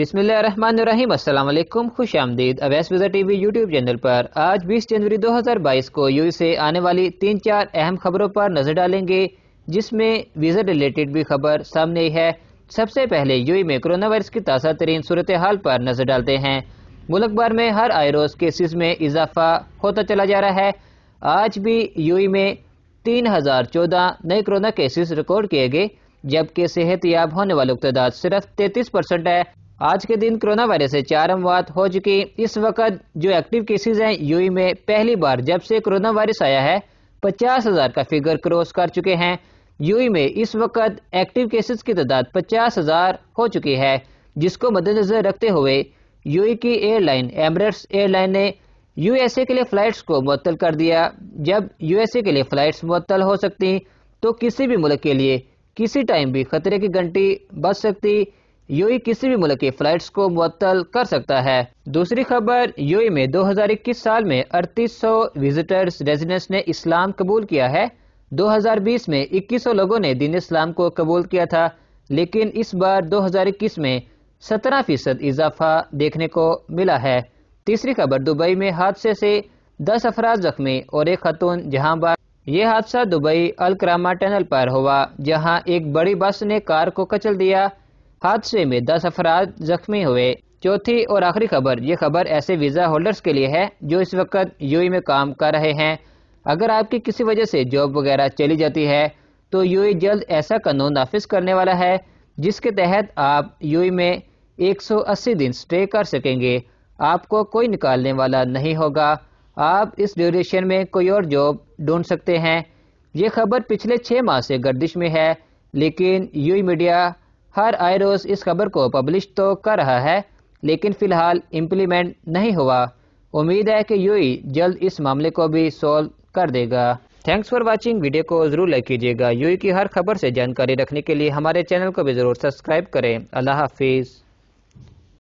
बिसमीम अल्लाम खुश आमदीद Awais T TV YouTube channel पर आज 20 जनवरी 2022 को यू से आने वाली तीन चार अहम खबरों पर नजर डालेंगे जिसमें वीज़ा रिलेटेड भी खबर सामने है सबसे पहले यू में कोरोना वायरस की ताज़ा तरीन सूरत हाल पर नजर डालते हैं मुल्क भर में हर आए रोज़ केसेस में इजाफा होता चला जा रहा है आज भी यू में तीन हजार चौदह नए कोरोना केसेस रिकॉर्ड किए गए जबकि सेहत याब होने वालों की तादाद सिर्फ तैतीस परसेंट है आज के दिन कोरोना वायरस से चार अमवात हो चुकी इस वक्त जो एक्टिव केसेस हैं यूई में पहली बार जब से कोरोना वायरस आया है पचास हजार का फिगर क्रॉस कर चुके हैं यूई में इस वक्त एक्टिव केसेस की तादाद पचास हजार हो चुकी है जिसको मद्देनजर रखते हुए यूई की एयरलाइन एमरेट्स एयरलाइन ने यूएसए के लिए फ्लाइट्स को मुत्तल कर दिया जब यूएसए के लिए फ्लाइट्स मुत्तल हो सकती तो किसी भी मुल्क के लिए किसी टाइम भी खतरे की घंटी बच सकती यूई किसी भी मुल्क की फ्लाइट को मुत्तल कर सकता है दूसरी खबर यूई में 2021 साल में अड़तीस सौ विजिटर्स रेजिडेंस ने इस्लाम कबूल किया है 2020 में 2100 लोगों ने दीन इस्लाम को कबूल किया था लेकिन इस बार 2021 में 17 फीसद इजाफा देखने को मिला है तीसरी खबर दुबई में हादसे से 10 अफराज जख्मी और एक खतून बार ये हादसा दुबई अलक्रामा टनल पर हुआ जहां एक बड़ी बस ने कार को कचल दिया हादसे में दस अफराद जख्मी हुए चौथी और आखिरी खबर ये खबर ऐसे वीज़ा होल्डर्स के लिए है जो इस वक्त यू में काम कर रहे हैं अगर आपकी किसी वजह से जॉब वगैरह चली जाती है तो यू जल्द ऐसा कानून नाफिज करने वाला है जिसके तहत आप यू में 180 दिन स्टे कर सकेंगे आपको कोई निकालने वाला नहीं होगा आप इस ड्यूरेशन में कोई और जॉब ढूंढ सकते हैं ये खबर पिछले छः माह से गर्दिश में है लेकिन यू मीडिया हर आए रोज़ इस खबर को पब्लिश तो कर रहा है लेकिन फ़िलहाल इम्प्लीमेंट नहीं हुआ उम्मीद है कि यू जल्द इस मामले को भी सॉल्व कर देगा थैंक्स फॉर वॉचिंग वीडियो को जरूर लाइक कीजिएगा यू की हर खबर से जानकारी रखने के लिए हमारे चैनल को भी ज़रूर सब्सक्राइब करें अल्लाह हाफिज़